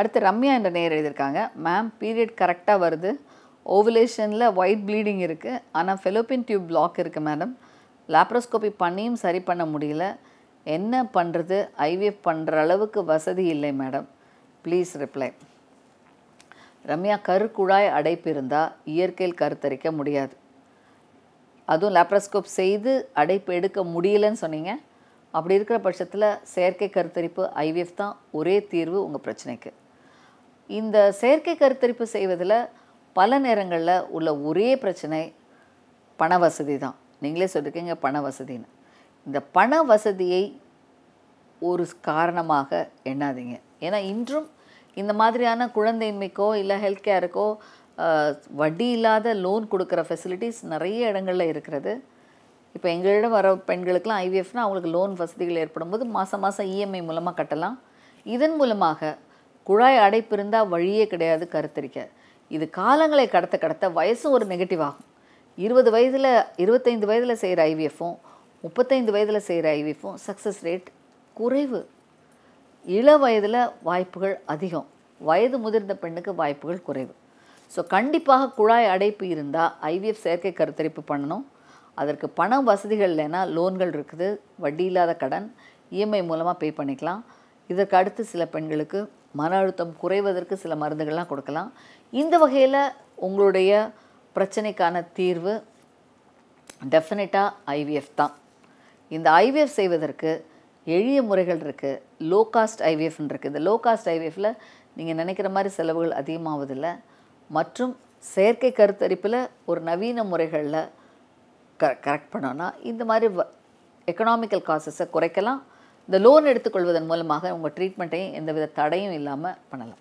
அடுத்து ரம்யா என்ற நேர் எழுதியிருக்காங்க மேம் பீரியட் கரெக்டாக வருது ஓவலேஷனில் ஒயிட் ப்ளீடிங் இருக்குது ஆனால் ஃபெலோப்பின் டியூப் பிளாக் இருக்குது மேடம் லேப்ரோஸ்கோபி பண்ணியும் சரி பண்ண முடியல என்ன பண்ணுறது ஐவிஎஃப் பண்ணுற அளவுக்கு வசதி இல்லை மேடம் ப்ளீஸ் ரிப்ளை ரம்யா கருக்குழாய் அடைப்பு இருந்தால் இயற்கையில் கருத்தரிக்க முடியாது அதுவும் லேப்ரோஸ்கோப் செய்து அடைப்பு எடுக்க முடியலன்னு சொன்னீங்க அப்படி இருக்கிற பட்சத்தில் செயற்கை கருத்தரிப்பு ஐவிஎஃப் தான் ஒரே தீர்வு உங்கள் பிரச்சனைக்கு இந்த செயற்கை கருத்தரிப்பு செய்வதில் பல நேரங்களில் உள்ள ஒரே பிரச்சனை பண வசதி தான் நீங்களே சொல்லியிருக்கீங்க பண வசதின்னு இந்த பண வசதியை ஒரு காரணமாக எண்ணாதீங்க ஏன்னா இன்றும் இந்த மாதிரியான குழந்தையின்மைக்கோ இல்லை ஹெல்த் கேருக்கோ வட்டி இல்லாத லோன் கொடுக்குற ஃபெசிலிட்டிஸ் நிறைய இடங்களில் இருக்கிறது இப்போ எங்களிடம் வர பெண்களுக்கெலாம் ஐவிஎஃப்னால் அவங்களுக்கு லோன் வசதிகள் ஏற்படும் போது மாதம் மாதம் இஎம்ஐ e மூலமாக கட்டலாம் இதன் மூலமாக குழாய் அடைப்பு இருந்தால் வழியே கிடையாது கருத்தரிக்க இது காலங்களை கடத்த கடத்த வயசும் ஒரு நெகட்டிவ் ஆகும் இருபது வயதில் இருபத்தைந்து வயதில் செய்கிற ஐவிஎஃப்பும் முப்பத்தைந்து வயதில் செய்கிற ஐவிஎஃப்பும் சக்ஸஸ் ரேட் குறைவு இள வயதில் வாய்ப்புகள் அதிகம் வயது முதிர்ந்த பெண்ணுக்கு வாய்ப்புகள் குறைவு ஸோ கண்டிப்பாக குழாய் அடைப்பு இருந்தால் ஐவிஎஃப் செயற்கை கருத்தரிப்பு பண்ணணும் அதற்கு பணம் வசதிகள் இல்லைன்னா லோன்கள் இருக்குது வட்டி இல்லாத கடன் இஎம்ஐ மூலமாக பே பண்ணிக்கலாம் இதற்கு அடுத்து சில பெண்களுக்கு மன அழுத்தம் குறைவதற்கு சில மருந்துகள்லாம் கொடுக்கலாம் இந்த வகையில் உங்களுடைய பிரச்சனைக்கான தீர்வு டெஃபினட்டாக ஐவிஎஃப் தான் இந்த ஐவிஎஃப் செய்வதற்கு எளிய முறைகள் இருக்குது லோ காஸ்ட் ஐவிஎஃப்னு இருக்குது இந்த லோ காஸ்ட் ஐவிஎஃப்பில் நீங்கள் நினைக்கிற மாதிரி செலவுகள் அதிகமாவதில்லை மற்றும் செயற்கை கருத்தரிப்பில் ஒரு நவீன முறைகளில் க கரெக்ட் பண்ணோன்னா இந்த மாதிரி எக்கனாமிக்கல் காசஸை குறைக்கலாம் இந்த லோன் எடுத்துக்கொள்வதன் மூலமாக உங்கள் ட்ரீட்மெண்ட்டையும் எந்தவித தடையும் இல்லாமல் பண்ணலாம்